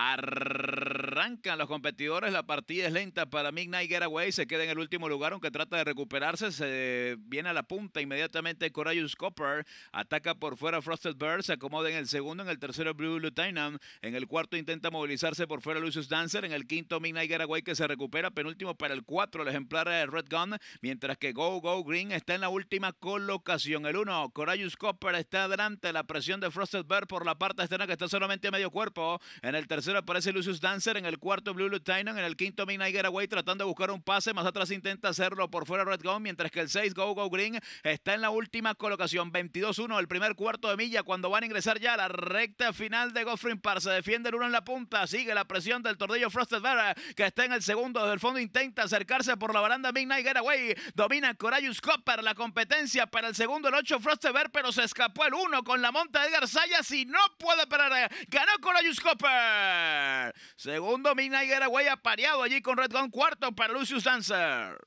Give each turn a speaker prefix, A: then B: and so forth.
A: Ar... Arrancan los competidores, la partida es lenta para Midnight Getaway, se queda en el último lugar, aunque trata de recuperarse, se viene a la punta inmediatamente Corayus Copper, ataca por fuera Frosted Bird, se acomoda en el segundo, en el tercero Blue Lieutenant, en el cuarto intenta movilizarse por fuera Lucius Dancer, en el quinto Midnight Getaway que se recupera, penúltimo para el cuatro, el ejemplar de Red Gun, mientras que Go Go Green está en la última colocación, el uno, Corayus Copper está adelante, la presión de Frosted Bird por la parte externa que está solamente a medio cuerpo, en el tercero aparece Lucius Dancer, en el cuarto Blue Lieutenant, en el quinto Midnight Getaway tratando de buscar un pase, más atrás intenta hacerlo por fuera Red Gone, mientras que el 6 Go Go Green está en la última colocación, 22-1, el primer cuarto de milla, cuando van a ingresar ya a la recta final de Goffrin Park, se defiende el uno en la punta, sigue la presión del tordillo Frosted Bear, que está en el segundo, desde el fondo intenta acercarse por la baranda Midnight Getaway, domina Corayus Copper la competencia para el segundo, el 8 Frosted Bear, pero se escapó el 1 con la monta de Edgar si y no puede parar, ganó Corayus Copper, segundo un y apareado allí con Red Gun. Cuarto para Lucius Dancer.